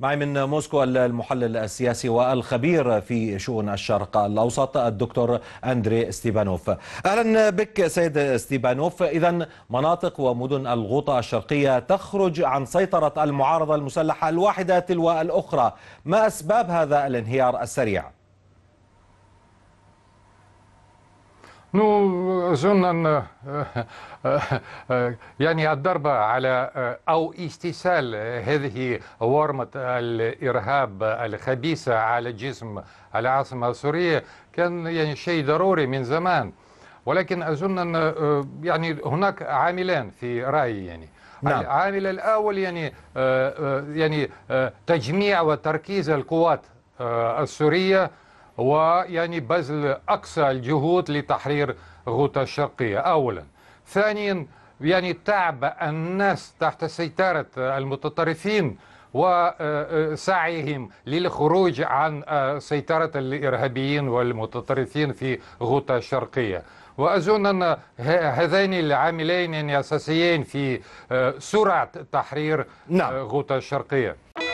معي من موسكو المحلل السياسي والخبير في شؤون الشرق الاوسط الدكتور اندري ستيبانوف. اهلا بك سيد ستيبانوف، اذا مناطق ومدن الغوطه الشرقيه تخرج عن سيطره المعارضه المسلحه الواحده تلو الاخرى، ما اسباب هذا الانهيار السريع؟ Ну, أظن أن آه، آه، آه، يعني الضربة على أو استسال هذه ورمة الإرهاب الخبيثة على جسم العاصمة السورية كان يعني شيء ضروري من زمان ولكن أظن أن يعني هناك عاملان في رأيي يعني نعم. العامل الأول يعني يعني تجميع وتركيز القوات السورية ويعني بذل أقصى الجهود لتحرير غوطة الشرقية أولا ثانيا يعني تعب الناس تحت سيطرة المتطرفين وسعيهم آه، آه، للخروج عن آه، سيطرة الإرهابيين والمتطرفين في غوطة الشرقية وأظن أن هذين العاملين أساسيين في سرعة تحرير نعم. غوطة الشرقية